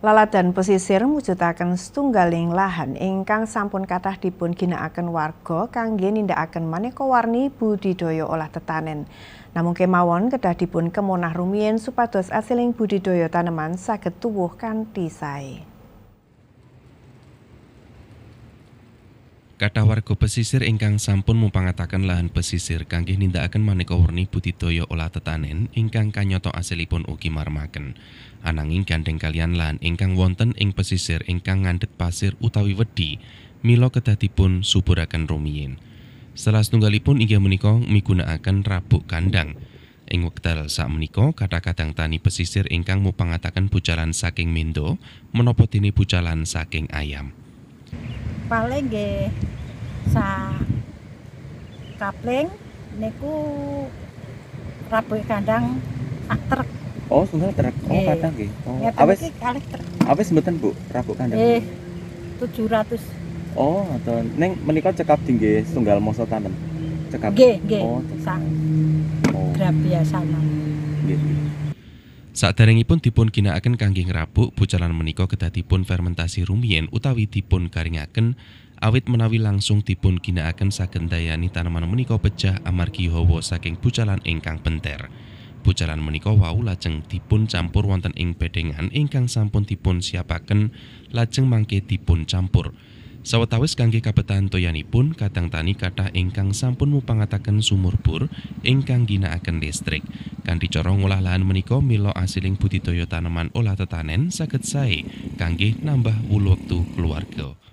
Lalat dan pesisir mujudaken setunggaling lahan ingkang sampun kathah dipun ginakaken warga kangge nindakaken maneka warni budidaya olah tetanen. Namun kemawon kedah dipun kemonah rumiyin supados asiling budidaya taneman saged tuwuh kanthi sae. Kata warga pesisir ingkang sampun mupangataken lahan pesisir kanggé nindakaken manéka werni budidaya olah tetanen ingkang kanyata asilipun ugi marmaken. Ananging gandeng kalian lahan ingkang wonten ing pesisir ingkang ngandhet pasir utawi wedi, milo kedah dipun suburaken rumiyin. Salah setunggalipun inggih menika migunakaken rabuk kandang. Ing wekdal sakmenika kata kadang tani pesisir ingkang mupangataken bucalan saking mendo menopotini dene bucalan saking ayam. Paling kapling niku rabu kandang sak truk. Oh, sudah truk. Oh, eh. kata nggih. Oh, ya, awes Awes mboten, Bu, rabu kandang. Eh. 700. Oh, atau neng menikah cekap tinggi tunggal moso tanam. Cekap. g, nggih. Oh, sak. Oh. Grab biasa Nggih. Sakderengipun dipun akan kangging ngrabuk bucalan menika kedatipun fermentasi rumien utawi dipun karingaken awit menawi langsung dipun ginakaken saken dayani tanaman menika pecah amargi hawa saking bucalan ingkang benter. Bucalan menika wau lajeng dipun campur wonten ing bedengan ingkang sampun dipun siapaken lajeng mangke dipun campur. Sawetawis kangge kabetan toyanipun kadang tani kathah ingkang sampun mupangataken sumur engkang ingkang akan listrik. Kanthi cara ngolah lahan menika mila asiling budidaya tanaman olah tetanen saged sae kangge nambah wulu wektu keluarga.